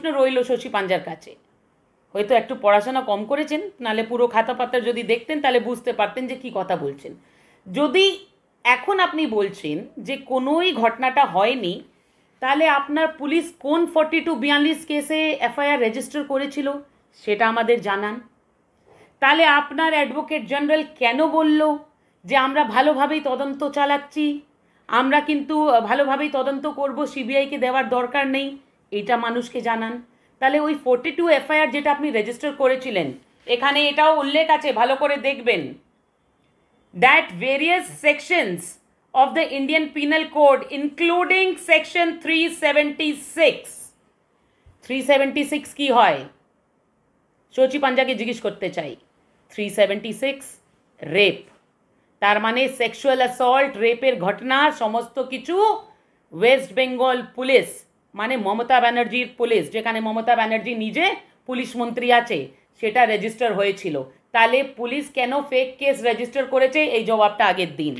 প্রশ্ন রইল শশী পাঞ্জার কাছে হয়তো একটু পড়াশোনা কম করেছেন নালে পুরো খাতা পাতা যদি দেখতেন তাহলে বুঝতে পারতেন যে কি কথা বলছেন যদি এখন আপনি বলছেন যে কোনোই ঘটনাটা হয়নি তাহলে আপনার পুলিশ কোন ফর্টি টু বিয়াল্লিশ কেসে এফআইআর রেজিস্টার করেছিল সেটা আমাদের জানান তাহলে আপনার অ্যাডভোকেট জেনারেল কেন বলল যে আমরা ভালোভাবেই তদন্ত চালাচ্ছি আমরা কিন্তু ভালোভাবেই তদন্ত করব সিবিআইকে দেওয়ার দরকার নেই এটা মানুষকে জানান তাহলে ওই ফোর্টি টু এফআইআর যেটা আপনি রেজিস্টার করেছিলেন এখানে এটাও উল্লেখ আছে ভালো করে দেখবেন that various sections of the Indian penal code including section three Code, six three seventy six কী হয় শচী পাঞ্জাকে জিজ্ঞেস করতে চাই থ্রি সেভেন্টি সিক্স রেপ তার মানে সেক্সুয়াল অ্যাসল্ট রেপের ঘটনা সমস্ত কিছু ওয়েস্ট বেঙ্গল পুলিশ মানে মমতা ব্যানার্জির পুলিশ যেখানে মমতা ব্যানার্জি নিজে পুলিশ মন্ত্রী আছে সেটা রেজিস্টার হয়েছিল তাহলে পুলিশ কেন ফেক কেস রেজিস্টার করেছে এই জবাবটা আগের দিন